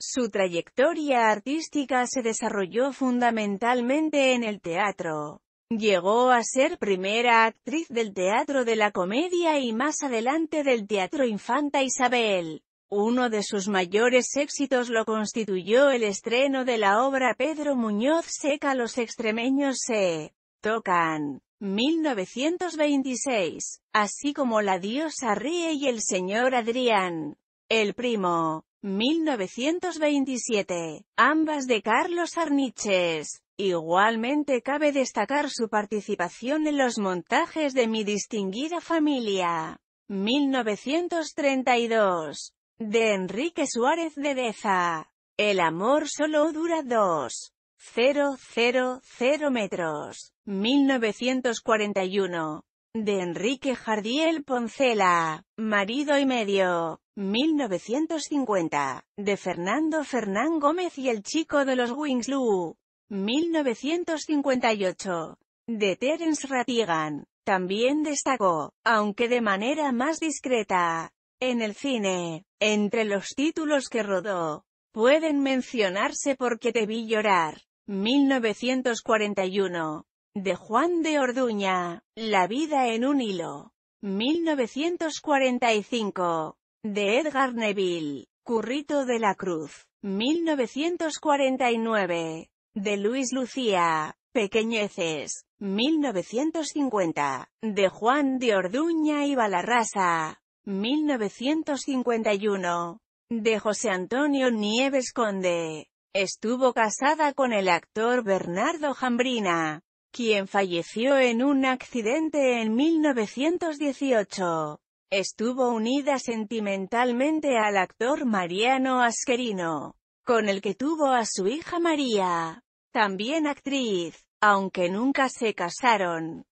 Su trayectoria artística se desarrolló fundamentalmente en el teatro. Llegó a ser primera actriz del Teatro de la Comedia y más adelante del Teatro Infanta Isabel. Uno de sus mayores éxitos lo constituyó el estreno de la obra Pedro Muñoz Seca Los extremeños se tocan, 1926, así como La diosa ríe y el señor Adrián, el primo. 1927, ambas de Carlos Arniches. Igualmente cabe destacar su participación en los montajes de Mi distinguida familia, 1932, de Enrique Suárez de Deza. El amor solo dura dos. 000 metros, 1941, de Enrique Jardiel Poncela, marido y medio. 1950, de Fernando Fernán Gómez y el chico de los Wings 1958, de Terence Ratigan. También destacó, aunque de manera más discreta, en el cine. Entre los títulos que rodó, pueden mencionarse Porque te vi llorar, 1941, de Juan de Orduña, La vida en un hilo, 1945, de Edgar Neville, Currito de la Cruz, 1949, de Luis Lucía, Pequeñeces, 1950, de Juan de Orduña y Balarrasa, 1951, de José Antonio Nieves Conde. Estuvo casada con el actor Bernardo Jambrina, quien falleció en un accidente en 1918. Estuvo unida sentimentalmente al actor Mariano Asquerino, con el que tuvo a su hija María, también actriz, aunque nunca se casaron.